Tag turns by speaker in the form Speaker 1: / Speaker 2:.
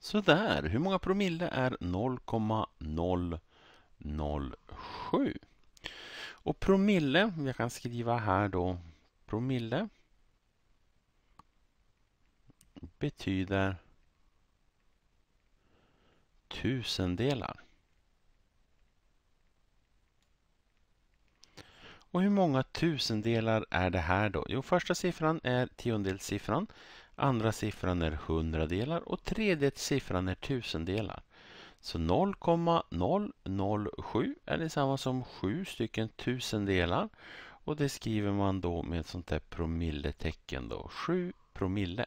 Speaker 1: Sådär, hur många promille är 0,007? Och promille, jag kan skriva här då promille betyder tusendelar. Och hur många tusendelar är det här då? Jo, första siffran är tiondelssiffran andra siffran är hundradelar och tredje siffran är tusendelar. Så 0,007 är detsamma som sju stycken tusendelar och det skriver man då med ett sånt här promilletecken då, 7 promille.